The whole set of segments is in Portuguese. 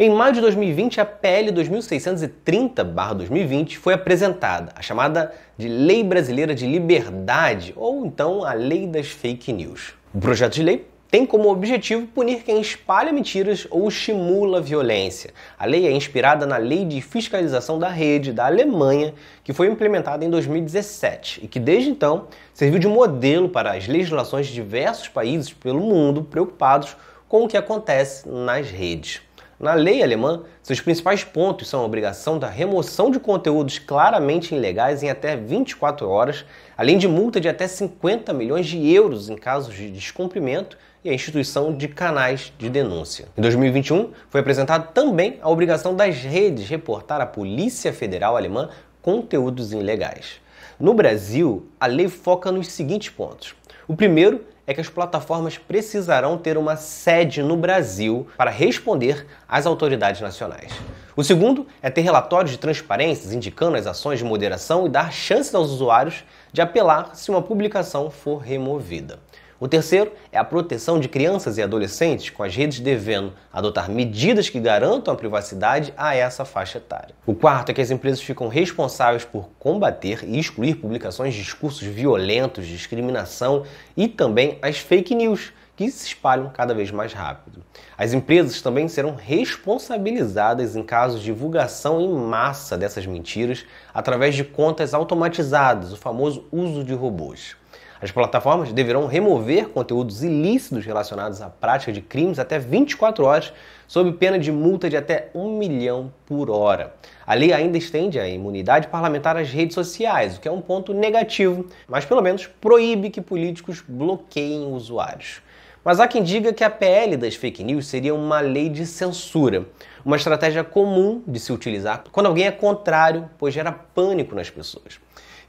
Em maio de 2020, a PL 2630-2020 foi apresentada, a chamada de Lei Brasileira de Liberdade, ou então a Lei das Fake News. O projeto de lei tem como objetivo punir quem espalha mentiras ou estimula violência. A lei é inspirada na Lei de Fiscalização da Rede da Alemanha, que foi implementada em 2017 e que desde então serviu de modelo para as legislações de diversos países pelo mundo preocupados com o que acontece nas redes. Na lei alemã, seus principais pontos são a obrigação da remoção de conteúdos claramente ilegais em até 24 horas, além de multa de até 50 milhões de euros em casos de descumprimento e a instituição de canais de denúncia. Em 2021, foi apresentada também a obrigação das redes reportar à Polícia Federal Alemã conteúdos ilegais. No Brasil, a lei foca nos seguintes pontos. O primeiro é que as plataformas precisarão ter uma sede no Brasil para responder às autoridades nacionais. O segundo é ter relatórios de transparências indicando as ações de moderação e dar chances aos usuários de apelar se uma publicação for removida. O terceiro é a proteção de crianças e adolescentes, com as redes devendo adotar medidas que garantam a privacidade a essa faixa etária. O quarto é que as empresas ficam responsáveis por combater e excluir publicações de discursos violentos, discriminação e também as fake news, que se espalham cada vez mais rápido. As empresas também serão responsabilizadas em casos de divulgação em massa dessas mentiras através de contas automatizadas, o famoso uso de robôs. As plataformas deverão remover conteúdos ilícitos relacionados à prática de crimes até 24 horas, sob pena de multa de até 1 milhão por hora. A lei ainda estende a imunidade parlamentar às redes sociais, o que é um ponto negativo, mas pelo menos proíbe que políticos bloqueiem usuários. Mas há quem diga que a PL das fake news seria uma lei de censura, uma estratégia comum de se utilizar quando alguém é contrário, pois gera pânico nas pessoas.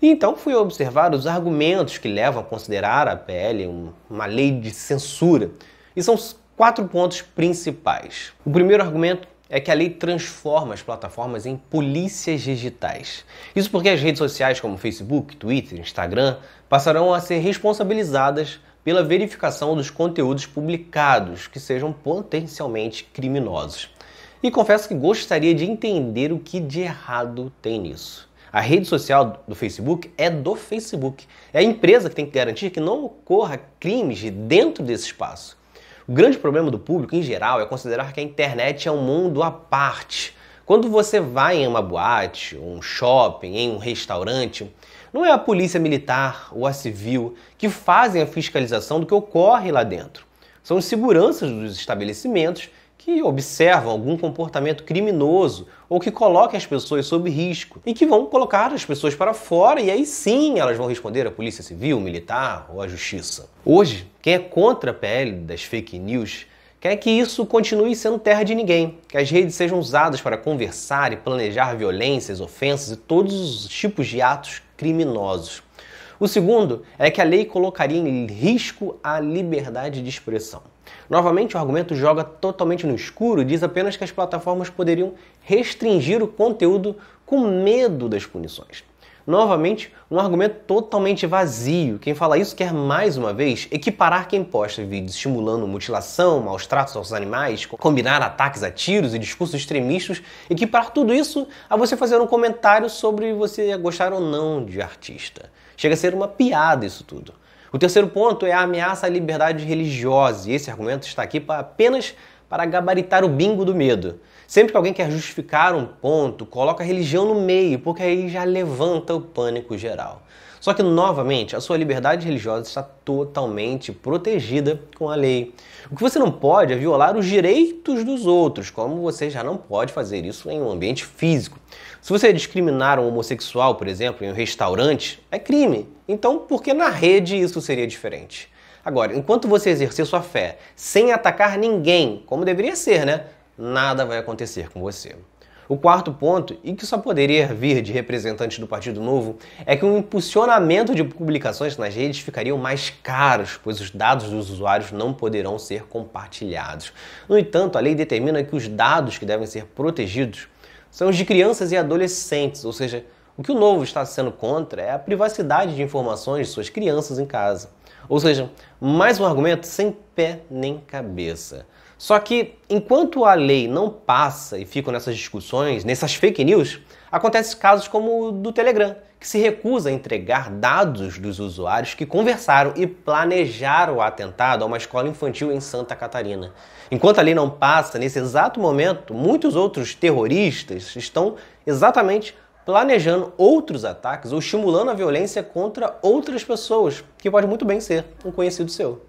E então fui observar os argumentos que levam a considerar a PL uma lei de censura. E são quatro pontos principais. O primeiro argumento é que a lei transforma as plataformas em polícias digitais. Isso porque as redes sociais como Facebook, Twitter, Instagram passarão a ser responsabilizadas pela verificação dos conteúdos publicados que sejam potencialmente criminosos. E confesso que gostaria de entender o que de errado tem nisso. A rede social do Facebook é do Facebook. É a empresa que tem que garantir que não ocorra crimes dentro desse espaço. O grande problema do público, em geral, é considerar que a internet é um mundo à parte. Quando você vai em uma boate, um shopping, em um restaurante, não é a polícia militar ou a civil que fazem a fiscalização do que ocorre lá dentro. São os seguranças dos estabelecimentos que observam algum comportamento criminoso ou que coloquem as pessoas sob risco e que vão colocar as pessoas para fora e aí sim elas vão responder à polícia civil, militar ou à justiça. Hoje, quem é contra a PL das fake news quer que isso continue sendo terra de ninguém, que as redes sejam usadas para conversar e planejar violências, ofensas e todos os tipos de atos criminosos. O segundo é que a lei colocaria em risco a liberdade de expressão. Novamente, o argumento joga totalmente no escuro e diz apenas que as plataformas poderiam restringir o conteúdo com medo das punições. Novamente, um argumento totalmente vazio. Quem fala isso quer, mais uma vez, equiparar quem posta vídeos estimulando mutilação, maus tratos aos animais, combinar ataques a tiros e discursos extremistas, equiparar tudo isso a você fazer um comentário sobre você gostar ou não de artista. Chega a ser uma piada isso tudo. O terceiro ponto é a ameaça à liberdade religiosa, e esse argumento está aqui para apenas para gabaritar o bingo do medo. Sempre que alguém quer justificar um ponto, coloca a religião no meio, porque aí já levanta o pânico geral. Só que, novamente, a sua liberdade religiosa está totalmente protegida com a lei. O que você não pode é violar os direitos dos outros, como você já não pode fazer isso em um ambiente físico. Se você discriminar um homossexual, por exemplo, em um restaurante, é crime. Então, por que na rede isso seria diferente? Agora, enquanto você exercer sua fé sem atacar ninguém, como deveria ser, né? Nada vai acontecer com você. O quarto ponto, e que só poderia vir de representante do Partido Novo, é que o impulsionamento de publicações nas redes ficariam mais caros, pois os dados dos usuários não poderão ser compartilhados. No entanto, a lei determina que os dados que devem ser protegidos são os de crianças e adolescentes, ou seja, o que o Novo está sendo contra é a privacidade de informações de suas crianças em casa. Ou seja, mais um argumento sem pé nem cabeça. Só que enquanto a lei não passa e ficam nessas discussões, nessas fake news, acontecem casos como o do Telegram, que se recusa a entregar dados dos usuários que conversaram e planejaram o atentado a uma escola infantil em Santa Catarina. Enquanto a lei não passa, nesse exato momento, muitos outros terroristas estão exatamente planejando outros ataques ou estimulando a violência contra outras pessoas, que pode muito bem ser um conhecido seu.